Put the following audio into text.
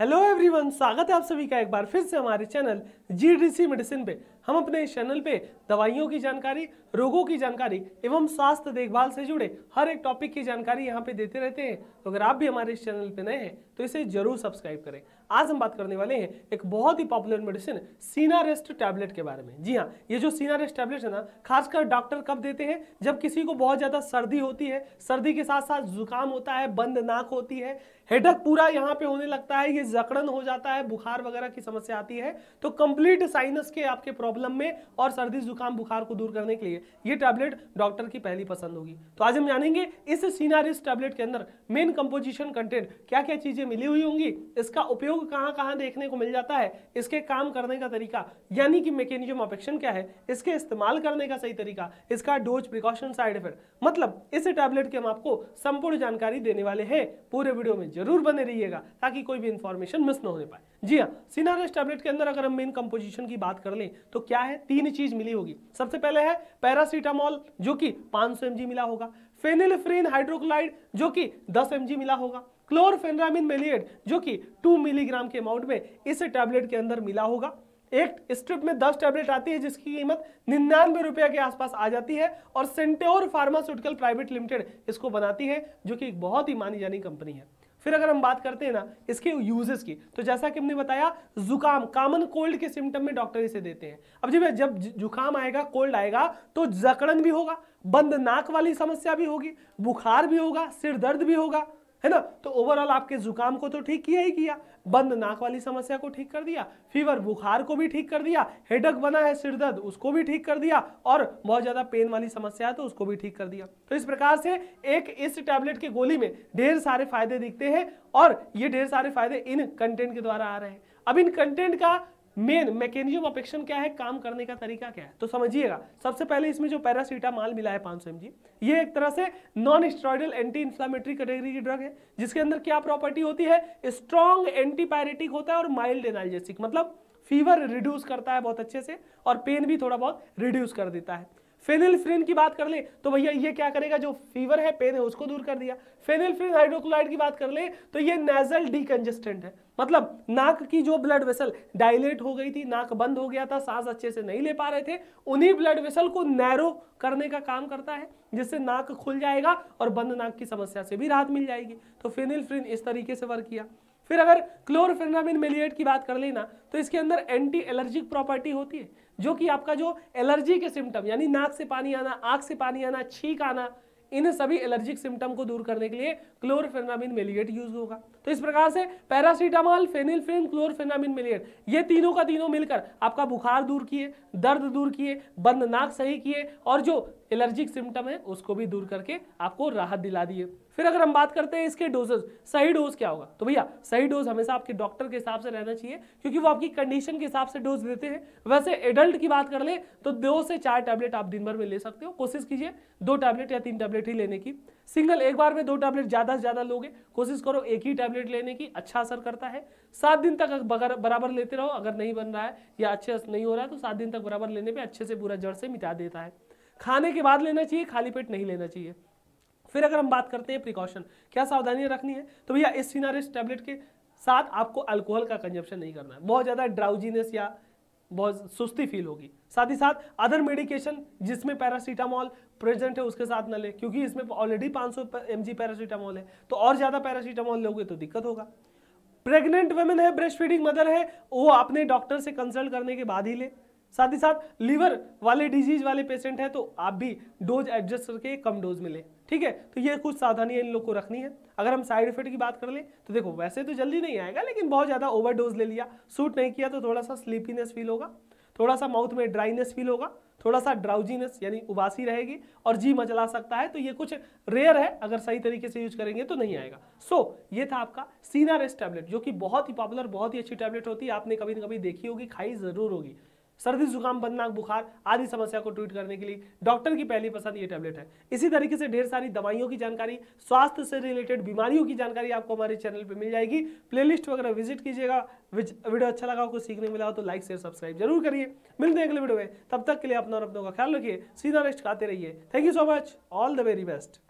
hello everyone स्वागत है आप सभी का एक बार फिर से हमारे channel G D C medicine पे हम अपने इस चैनल पे दवाइयों की जानकारी रोगों की जानकारी एवं स्वास्थ्य देखभाल से जुड़े हर एक टॉपिक की जानकारी यहाँ पे देते रहते हैं तो अगर आप भी हमारे इस चैनल पे नए हैं तो इसे जरूर सब्सक्राइब करें आज हम बात करने वाले हैं एक बहुत ही पॉपुलर मेडिसिन सीनारेस्ट टैबलेट के बारे में जी हाँ ये जो सीनारेस्ट टैबलेट है ना खासकर डॉक्टर कब देते हैं जब किसी को बहुत ज़्यादा सर्दी होती है सर्दी के साथ साथ जुकाम होता है बंद नाक होती है हेडक पूरा यहाँ पे होने लगता है ये जकड़न हो जाता है बुखार वगैरह की समस्या आती है तो कंप्लीट साइनस के आपके प्रॉब्लम में और सर्दी जुकाम बुखार को दूर करने के लिए ये टैबलेट डॉक्टर की पहली पसंद होगी तो आज हम जानेंगे इस सीनारिस टैबलेट के अंदर मेन कंपोजिशन कंटेंट क्या क्या चीज़ें मिली हुई होंगी इसका उपयोग रोग कहां कहां देखने को मिल जाता है इसके काम करने का तरीका यानी कि मैकेनिज्म ऑफ एक्शन क्या है इसके इस्तेमाल करने का सही तरीका इसका डोज प्रिकॉशन साइड इफेक्ट मतलब इस टैबलेट की हम आपको संपूर्ण जानकारी देने वाले हैं पूरे वीडियो में जरूर बने रहिएगा ताकि कोई भी इंफॉर्मेशन मिस न होने पाए जी हाँ सीनारेस टैबलेट के अंदर अगर हम मेन कंपोजिशन की बात कर लें तो क्या है तीन चीज मिली होगी सबसे पहले है पैरासीटामोल जो कि पांच सौ मिला होगा फेनिलफ्रीन हाइड्रोक्लाइड जो कि 10 एम मिला होगा क्लोरफेनरामिन मेलिएट जो कि 2 मिलीग्राम के अमाउंट में इस टैबलेट के अंदर मिला होगा एक स्ट्रिप में 10 टैबलेट आती है जिसकी कीमत निन्यानवे रुपया के आसपास आ जाती है और सेंटेर फार्मास्यूटिकल प्राइवेट लिमिटेड इसको बनाती है जो कि एक बहुत ही मानी जानी कंपनी है फिर अगर हम बात करते हैं ना इसके यूजेस की तो जैसा कि हमने बताया जुकाम कॉमन कोल्ड के सिम्टम में डॉक्टर इसे देते हैं अब जी जब जुकाम आएगा कोल्ड आएगा तो जकड़न भी होगा बंद नाक वाली समस्या भी होगी बुखार भी होगा सिर दर्द भी होगा है ना तो ओवरऑल आपके जुकाम को तो ठीक किया ही किया बंद नाक वाली समस्या को ठीक कर दिया फीवर बुखार को भी ठीक कर दिया हेडक बना है सिर दर्द उसको भी ठीक कर दिया और बहुत ज़्यादा पेन वाली समस्या है तो उसको भी ठीक कर दिया तो इस प्रकार से एक इस टैबलेट की गोली में ढेर सारे फायदे दिखते हैं और ये ढेर सारे फायदे इन कंटेंट के द्वारा आ रहे हैं अब इन कंटेंट का मेन मैकेनिज्म ऑफ एक्शन क्या है काम करने का तरीका क्या है तो समझिएगा सबसे पहले इसमें जो पैरासीटामॉल मिला है पांच सौ ये एक तरह से non steroidal anti inflammatory category की ड्रग है जिसके अंदर क्या प्रॉपर्टी होती है स्ट्रॉन्ग एंटीपायरेटिक होता है और माइल्ड एनाल्जेसिक मतलब फीवर रिड्यूस करता है बहुत अच्छे से और पेन भी थोड़ा बहुत रिड्यूस कर देता है फेनिलफ्रिन की बात कर ले तो भैया ये क्या करेगा जो फीवर है पेन है उसको दूर कर दिया फेनिलफ्रिन हाइड्रोक्लोराइड की बात कर ले तो ये नेजल डीकंजेस्टेंट है मतलब नाक की जो ब्लड वेसल डायलेट हो गई थी नाक बंद हो गया था सांस अच्छे से नहीं ले पा रहे थे उन्हीं ब्लड वेसल को नैरो करने का काम करता है जिससे नाक खुल जाएगा और बंद नाक की समस्या से भी राहत मिल जाएगी तो फेनिलफ्रिन इस तरीके से वर्क किया फिर अगर क्लोरफेनामिन मेलिएट की बात कर लेना तो इसके अंदर एंटी एलर्जिक प्रॉपर्टी होती है जो कि आपका जो एलर्जी के सिम्टम यानी नाक से पानी आना आँख से पानी आना छींक आना इन सभी एलर्जिक सिम्टम को दूर करने के लिए क्लोरफेनामिन मेलिएट यूज होगा तो इस प्रकार से पैरासीटामॉल फेनिलफिन क्लोरफेनामिन मेलिएट ये तीनों का तीनों मिलकर आपका बुखार दूर किए दर्द दूर किए बंद नाक सही किए और जो एलर्जिक सिम्टम है उसको भी दूर करके आपको राहत दिला दिए फिर अगर हम बात करते हैं इसके डोजेज सही डोज क्या होगा तो भैया सही डोज हमेशा आपके डॉक्टर के हिसाब से रहना चाहिए क्योंकि वो आपकी कंडीशन के हिसाब से डोज देते हैं वैसे एडल्ट की बात कर ले तो दो से चार टैबलेट आप दिन भर में ले सकते हो कोशिश कीजिए दो टैबलेट या तीन टैबलेट ही लेने की सिंगल एक बार में दो टैबलेट ज़्यादा से ज़्यादा लोगे कोशिश करो एक ही टैबलेट लेने की अच्छा असर करता है सात दिन तक बराबर लेते रहो अगर नहीं बन रहा है या अच्छे नहीं हो रहा है तो सात दिन तक बराबर लेने पर अच्छे से पूरा जड़ से मिटा देता है खाने के बाद लेना चाहिए खाली पेट नहीं लेना चाहिए फिर अगर हम बात करते हैं प्रिकॉशन क्या सावधानियां रखनी है तो भैया इस सीनारिस टैबलेट के साथ आपको अल्कोहल का कंजप्शन नहीं करना है बहुत ज़्यादा ड्राउजीनेस या बहुत सुस्ती फील होगी साथ ही साथ अदर मेडिकेशन जिसमें पैरासीटामॉल प्रेजेंट है उसके साथ ना ले क्योंकि इसमें ऑलरेडी 500 सौ एम पैरासीटामॉल है तो और ज़्यादा पैरासीटामॉल लोगे तो दिक्कत होगा प्रेग्नेंट वेमेन है ब्रेस्ट फीडिंग मदर है वो अपने डॉक्टर से कंसल्ट करने के बाद ही ले साथ ही साथ लीवर वाले डिजीज वाले पेशेंट हैं तो आप भी डोज एडजस्ट करके कम डोज मिले ठीक है तो ये कुछ सावधानियाँ इन लोग को रखनी है अगर हम साइड इफेक्ट की बात कर लें तो देखो वैसे तो जल्दी नहीं आएगा लेकिन बहुत ज़्यादा ओवर डोज ले लिया सूट नहीं किया तो थोड़ा सा स्लीपीनेस फील होगा थोड़ा सा माउथ में ड्राइनेस फील होगा थोड़ा सा ड्राउजीनेस यानी उबासी रहेगी और जी मचला सकता है तो ये कुछ रेयर है अगर सही तरीके से यूज करेंगे तो नहीं आएगा सो so, ये था आपका सीना टैबलेट जो कि बहुत ही पॉपुलर बहुत ही अच्छी टैबलेट होती है आपने कभी ना कभी देखी होगी खाई जरूर होगी सर्दी जुकाम बदनाक बुखार आदि समस्या को ट्वीट करने के लिए डॉक्टर की पहली पसंद ये टैबलेट है इसी तरीके से ढेर सारी दवाइयों की जानकारी स्वास्थ्य से रिलेटेड बीमारियों की जानकारी आपको हमारे चैनल पर मिल जाएगी प्लेलिस्ट वगैरह विजिट कीजिएगा वीडियो अच्छा लगा कुछ सीखने मिला हो तो लाइक शेयर सब्सक्राइब जरूर करिए मिलते हैं अगले वीडियो में तब तक के लिए अपना और अपनों का ख्याल रखिए सीधा रेस्ट खाते रहिए thank you so much all the very best